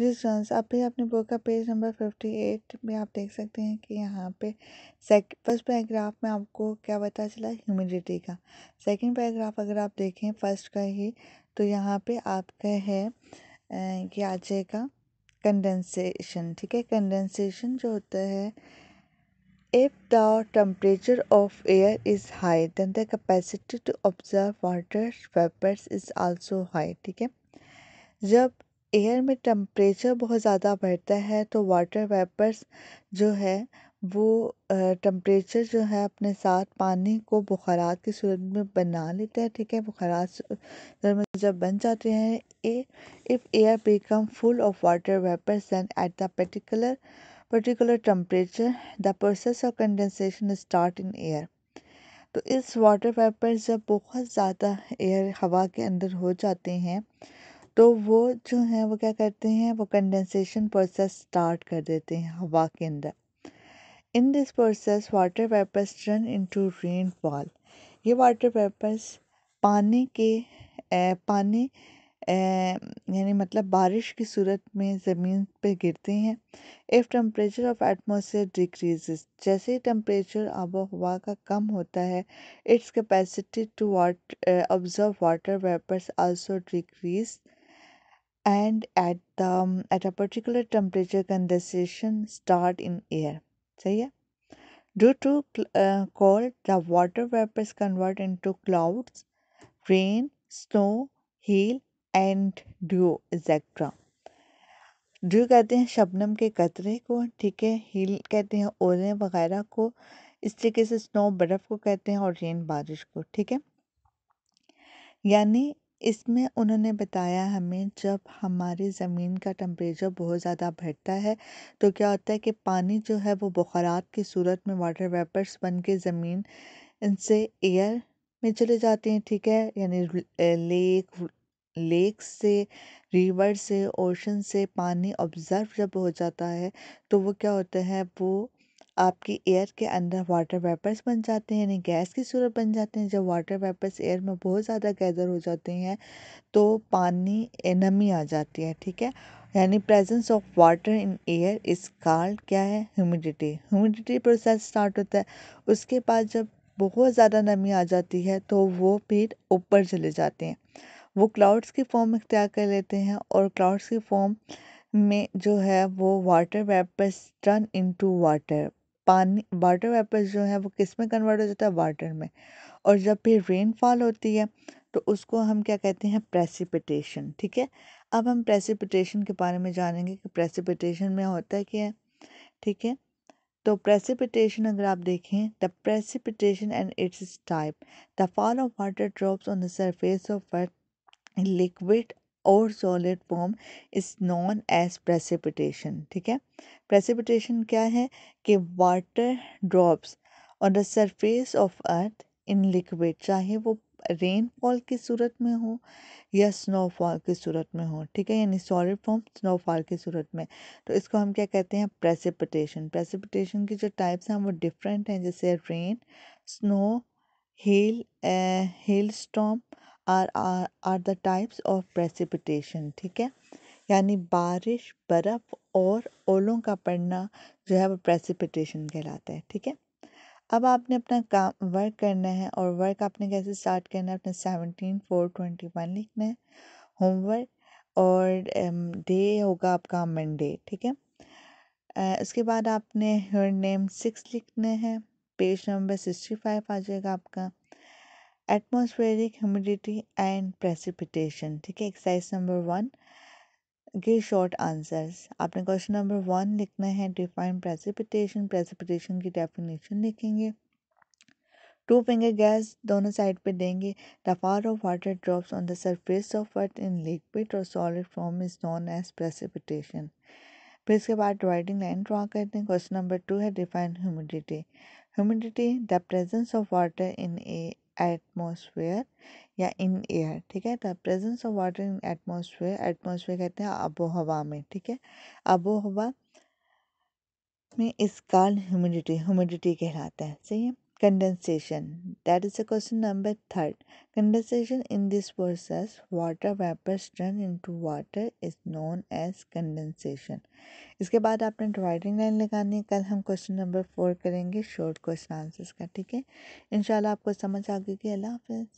जिस अभी अपने बुक का पेज नंबर फिफ्टी एट में आप देख सकते हैं कि यहाँ पे सेक फर्स्ट पैराग्राफ में आपको क्या पता चला ह्यूमिडिटी का सेकंड पैराग्राफ अगर आप देखें फर्स्ट का ही तो यहाँ पे आपका है कि आ जाएगा कंडेंसेशन ठीक है कंडेंसेशन जो होता है If the temperature of air is high, then the capacity to observe water vapors is also high. ठीक है जब एयर में टेम्परेचर बहुत ज़्यादा बढ़ता है तो वाटर वेपर्स जो है वो टेम्परेचर जो है अपने साथ पानी को बुख़ारात की सूरत में बना लेते हैं ठीक है बुख़ारात में जब बन जाते हैं uh if air become full of water vapours then at the particular particular temperature the process of condensation start in air तो इस वाटर वेपर जब बहुत ज़्यादा एयर हवा के अंदर हो जाते हैं तो वो जो हैं वो क्या करते हैं वो कंडेंसेशन प्रोसेस स्टार्ट कर देते हैं हवा के अंदर in this process water vapours turn into rainfall ये वाटर वेपर्स पानी के ए, पानी यानी मतलब बारिश की सूरत में ज़मीन पे गिरते हैं if temperature of atmosphere decreases जैसे ही टेम्परेचर आब हवा का कम होता है its capacity to what absorb water vapours also decrease and at the at a particular temperature condensation start in air सही है due to uh, cold the water vapors convert into clouds rain snow hail and dew etc dew कहते हैं शबनम के कतरे को ठीक है हिल कहते हैं ओले वगैरह को इस तरीके से स्नो बर्फ़ को कहते हैं और रेन बारिश को ठीक है यानी इसमें उन्होंने बताया हमें जब हमारी ज़मीन का टम्परेचर बहुत ज़्यादा बढ़ता है तो क्या होता है कि पानी जो है वो बुखारात की सूरत में वाटर वेपर्स बन के ज़मीन से एयर में चले जाते हैं ठीक है यानी लेक लेक से रिवर से ओशन से पानी ऑब्ज़र्व जब हो जाता है तो वो क्या होता है वो आपकी एयर के अंदर वाटर वेपर्स बन जाते हैं यानी गैस की सूरत बन जाते हैं जब वाटर वेपर्स एयर में बहुत ज़्यादा गैदर हो जाते हैं तो पानी नमी आ जाती है ठीक है यानी presence of water in air is called क्या है ह्यूमिडिटी ह्यूमिडिटी प्रोसेस स्टार्ट होता है उसके बाद जब बहुत ज़्यादा नमी आ जाती है तो वो फिर ऊपर चले जाते हैं वो क्लाउड्स की फॉर्म इख्तियार कर लेते हैं और क्लाउड्स की फॉर्म में जो है वो water vapours turn into water पानी वाटर वेपर्स जो है वो किस में कन्वर्ट हो जाता है वाटर में और जब भी रेनफॉल होती है तो उसको हम क्या कहते हैं प्रेसिपिटेशन ठीक है अब हम प्रेसिपिटेशन के बारे में जानेंगे कि प्रेसिपिटेशन में होता क्या है ठीक है तो प्रेसिपिटेशन अगर आप देखें the precipitation and its type the fall of water drops on the surface of earth और solid form is known as precipitation ठीक है प्रेसिपिटेशन क्या है कि water drops on the surface of earth in liquid चाहे वो rainfall की सूरत में हो या स्नोफॉल की सूरत में हो ठीक है यानी सॉलिड फॉर्म स्नोफॉल की सूरत में तो इसको हम क्या कहते हैं प्रेसिपिटेशन प्रेसिपिटेशन की जो टाइप्स हैं वो डिफरेंट हैं जैसे rain snow hail hail storm are are are the types of precipitation ठीक है यानी बारिश बर्फ़ और ओलों का पड़ना जो है वो प्रेसिपिटेशन कहलाता है ठीक है अब आपने अपना काम वर्क करना है और वर्क आपने कैसे स्टार्ट करना है अपने सेवनटीन फोर ट्वेंटी वन लिखना है होमवर्क और डे होगा आपका मंडे ठीक है उसके बाद आपने योर नेम सिक्स लिखना है पेज नंबर सिक्सटी फाइव आ जाएगा आपका एटमॉस्फेरिक ह्यूमिडिटी एंड प्रेसिपिटेशन ठीक है exercise number one give short answers आपने क्वेश्चन नंबर वन लिखना है डिफाइन प्रेसिपिटेशन प्रेसिपिटेशन की डेफिनेशन लिखेंगे टू फिंगर गैस दोनों साइड पे देंगे the of water drops on the surface of earth in liquid और solid form is known as precipitation फिर इसके बाद डिवाइडिंग लाइन ड्रा करते हैं क्वेश्चन नंबर टू है define humidity humidity the presence of water in a atmosphere या in air ठीक है the presence of water in atmosphere atmosphere कहते हैं आबो हवा में ठीक है आबो हवा में इस कारण ह्यूमिडिटी ह्यूमिडिटी कहलाता है सही है condensation that is the question number third condensation in this process water vapor turn into water is known as condensation इसके बाद आपने डिवाइडिंग लाइन लगानी है कल हम क्वेश्चन नंबर फोर करेंगे शॉर्ट क्वेश्चन आंसर्स का ठीक है इंशाल्लाह आपको समझ आ गई कि अल्लाह हाफिज़